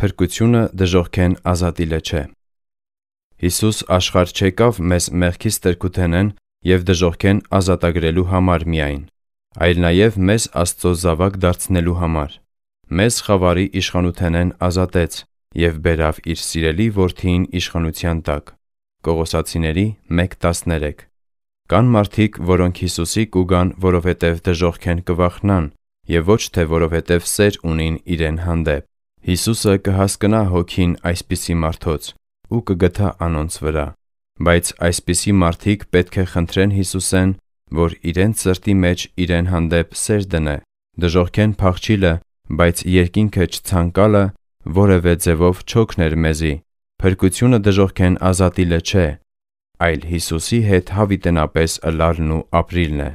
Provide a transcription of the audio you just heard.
Փրկությունը դժողքեն ազատիլը չէ։ Հիսուս աշխարհ չեկավ մեզ մեղքից տրկութենեն եւ դժողքեն ազատագրելու համար միայն, այլ նաեւ մեզ Աստծո զավակ դարձնելու համար։ Մեզ խավարի իշխանութենեն ազատեց եւ բերավ իր սիրելի որդին իշխանության տակ։ Կողոսացիների 1:13։ Կան մարդիկ, որոնք Հիսուսի կուգան, որովհետև դժողքեն կվախնան, եւ ոչ թե որովհետև սեր ունին իրեն հանդեպ։ Հիսուսը կհասկնա հոգին այսպիսի մարդոց ու կգթա անոնց վրա։ Բայց այսպիսի մարդիկ պետք է խնդրեն Հիսուսեն, որ իրենց սրտի մեջ իրեն հանդեպ սեր դնե, դժոխքեն փախչիլը, բայց երկինքը չցանկալը որևէ ձևով չօգներ մեզի։ Փրկությունը դժոխքեն ազատիլը չէ, այլ Հիսուսի հետ հավիտենապես ըլալն ու ապրիլն է։